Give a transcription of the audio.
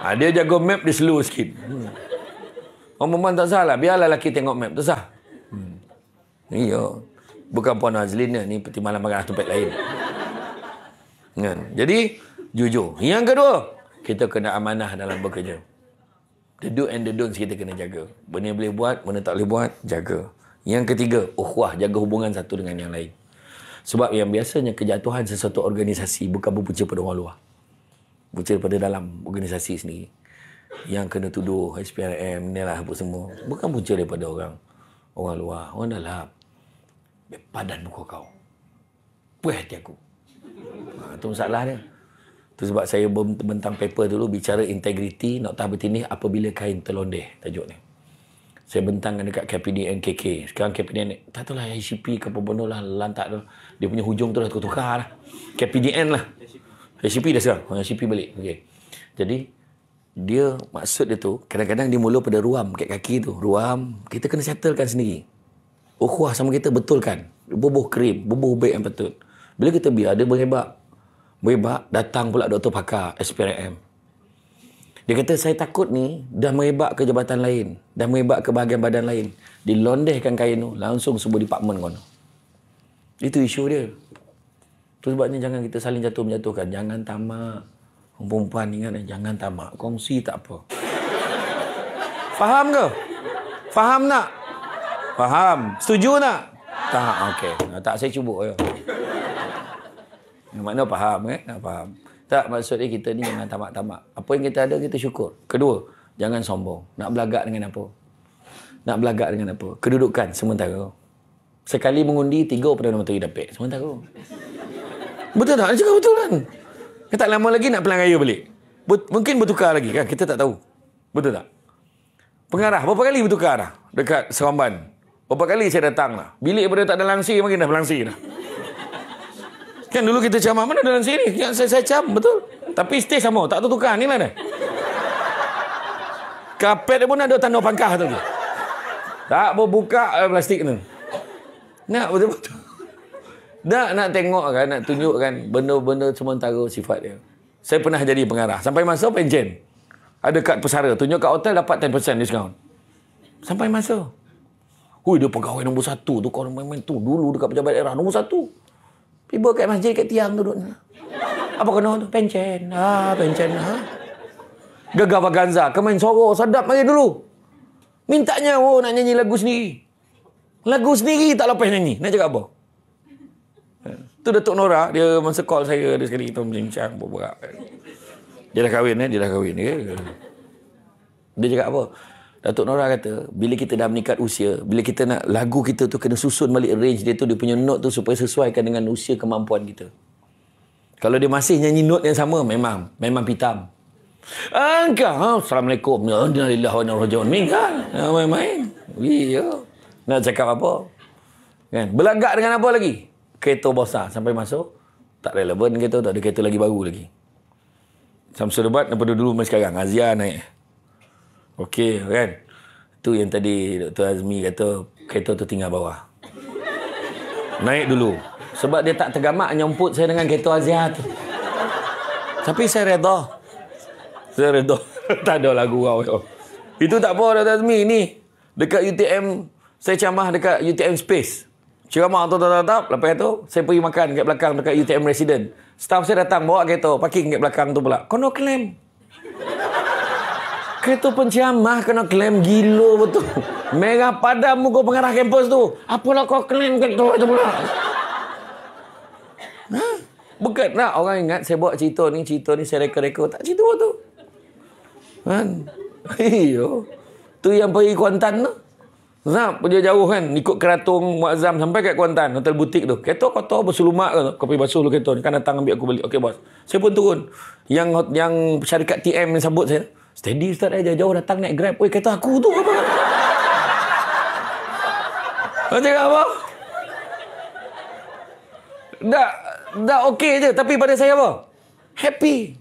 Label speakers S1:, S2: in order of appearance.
S1: ha, dia jaga map dia slow sikit. Hmm. Orang perempuan tak salah Biarlah lelaki tengok map. Tak sah. Hmm. Iya. Bukan Puan Azlin ni. Ni peti malam makan tempat lain. Kan? Jadi, jujur. Yang kedua, kita kena amanah dalam bekerja. The do and the don't kita kena jaga. Benda yang boleh buat, benda tak boleh buat, jaga. Yang ketiga, ukhwah. Jaga hubungan satu dengan yang lain. Sebab yang biasanya kejatuhan sesuatu organisasi bukan berpunca pada orang luar. Bukan daripada dalam organisasi sendiri yang kena tuduh HPRM ni lah apa semua bukan punca daripada orang orang luar orang dalam padan muka kau puas hati aku ha, tu masalah dia tu sebab saya bentang paper dulu bicara integriti nak tahu ini apabila kain terlondeh tajuk ni saya bentangkan dekat KPDN KK sekarang KPDN tak tahu lah ICP ke apa benda lah lantak dia punya hujung tu dah tukar lah KPDN lah Recipe dah sekarang. Recipe oh, balik. Okay, Jadi dia maksud dia tu kadang-kadang dia mula pada ruam kat kaki tu. Ruam, kita kena settlekan sendiri. Ukhuwah sama kita betulkan. Bubuh krim, bubuh baik yang betul. Bila kita biar dia berhebat. Berhebat datang pula doktor pakar SPRM. Dia kata saya takut ni dah merebak ke jabatan lain, dah merebak ke bahagian badan lain. Dilondehkan kain tu langsung semua department kau. Itu isu dia. Itu sebabnya jangan kita saling jatuh menjatuhkan. Jangan tamak. Perempuan ingat jangan tamak. Kongsi tak apa. Faham ke? Faham nak? Faham. Setuju nak? Tak. Okey. Nah, tak saya cuba. Ya. Nah, mana faham eh? Nah, faham. Tak maksudnya kita ni jangan tamak-tamak. Apa yang kita ada kita syukur. Kedua, jangan sombong. Nak belagak dengan apa? Nak belagak dengan apa? Kedudukan sementara. Sekali mengundi, tiga Perdana Menteri dapat. Sementara. Betul tak? Dia cakap betul kan? Kita tak lama lagi nak pelan raya balik. But, mungkin bertukar lagi kan? Kita tak tahu. Betul tak? Pengarah. Berapa kali bertukar dah? Dekat Seramban. Berapa kali saya datang lah. Bilik pada tak ada langsir, makin dah berlangsir dah. Kan dulu kita cakap, mana ada langsir ni? saya, saya cam, betul. Tapi stage sama. Tak tertukar. Ni lah dah. Kapet pun ada tanda pangkah tu. Tak berbuka eh, plastik tu. Nak betul-betul. Nak nak tengok kan, nak tunjuk kan, benda-benda sementara sifat dia. Saya pernah jadi pengarah. Sampai masa pencen. Ada kad pesara. Tunjuk kat hotel dapat 10% discount. Sampai masa. Hui, dia pegawai nombor satu tu. Kau main-main tu. Dulu dekat pejabat daerah. Nombor satu. Tiba kat masjid, kat tiang duduk. Apa kena tu? Pencen. Ah, pencen. Ah. Gegar Baganza. Kemain soro. Sedap lagi dulu. Mintanya oh, nak nyanyi lagu sendiri. Lagu sendiri tak lepas nyanyi. Nak cakap apa? tu Datuk Nora dia masa call saya ada sekali kita bincang berbual. Dia dah kahwin eh, dia dah kahwin ya. Dia cakap apa? Datuk Nora kata, bila kita dah meningkat usia, bila kita nak lagu kita tu kena susun balik range dia tu, dia punya note tu supaya sesuaikan dengan usia kemampuan kita. Kalau dia masih nyanyi note yang sama, memang, memang pitam. Engkau, Assalamualaikum. Alhamdulillah, ya, wa nirajaun. Minggal. Main-main. Nak cakap apa? Kan? Belagak dengan apa lagi? kereta besar sampai masuk tak relevan kereta tak ada kereta lagi baru lagi Samsul sebab daripada dulu sampai sekarang Azia naik Okey kan tu yang tadi Dr. Azmi kata kereta tu tinggal bawah naik dulu sebab dia tak tergamak nyemput saya dengan kereta Azia tu tapi saya reda saya reda tak ada lagu kau itu tak apa Dr. Azmi ni dekat UTM saya camah dekat UTM Space Ceramah tu tak tak lepas tu saya pergi makan kat belakang dekat UTM resident. Staff saya datang bawa kereta parking kat belakang tu pula. Kena claim. Kereta penciamah kena claim gila betul. Mega padam muka pengarah kampus tu. apa Apalah kau claim kereta tu pula. Ha? Bukan lah orang ingat saya buat cerita ni, cerita ni saya reka-reka. Tak cerita tu. Kan? Iyo. Tu yang pergi Kuantan tu. No? Zap, punya jauh kan. Ikut keratung Muazzam sampai kat Kuantan. Hotel butik tu. Kereta kotor berselumak ke tu. Kau pergi basuh dulu kereta ni. Kan datang ambil aku balik. Okey, bos. Saya pun turun. Yang yang syarikat TM yang sambut saya. Steady, Ustaz. Eh, jauh datang naik Grab. Weh, kereta aku tu. Apa? Kau cakap apa? Dah, dah okey je. Tapi pada saya apa? Happy.